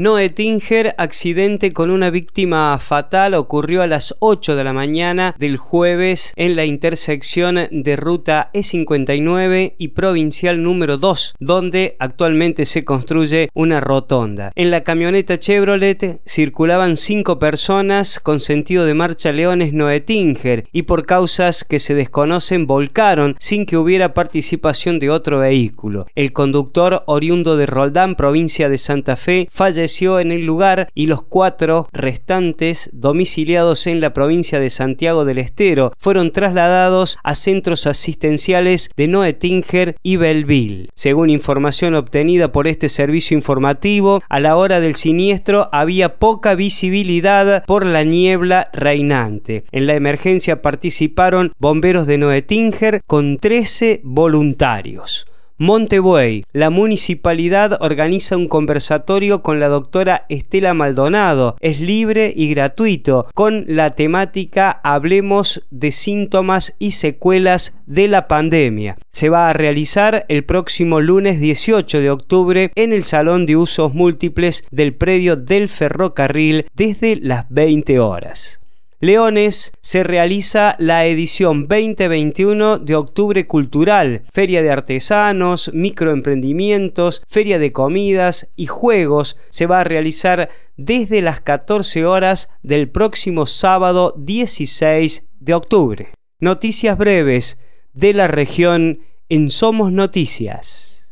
Noetinger accidente con una víctima fatal, ocurrió a las 8 de la mañana del jueves en la intersección de ruta E59 y provincial número 2, donde actualmente se construye una rotonda. En la camioneta Chevrolet circulaban 5 personas con sentido de marcha Leones Noetinger y por causas que se desconocen volcaron sin que hubiera participación de otro vehículo. El conductor oriundo de Roldán, provincia de Santa Fe, falleció en el lugar y los cuatro restantes, domiciliados en la provincia de Santiago del Estero, fueron trasladados a centros asistenciales de Noetinger y Belleville. Según información obtenida por este servicio informativo, a la hora del siniestro había poca visibilidad por la niebla reinante. En la emergencia participaron bomberos de Noetinger con 13 voluntarios. Montebuey, la municipalidad organiza un conversatorio con la doctora Estela Maldonado. Es libre y gratuito, con la temática Hablemos de síntomas y secuelas de la pandemia. Se va a realizar el próximo lunes 18 de octubre en el Salón de Usos Múltiples del Predio del Ferrocarril desde las 20 horas. Leones se realiza la edición 2021 de Octubre Cultural, Feria de Artesanos, Microemprendimientos, Feria de Comidas y Juegos. Se va a realizar desde las 14 horas del próximo sábado 16 de octubre. Noticias breves de la región en Somos Noticias.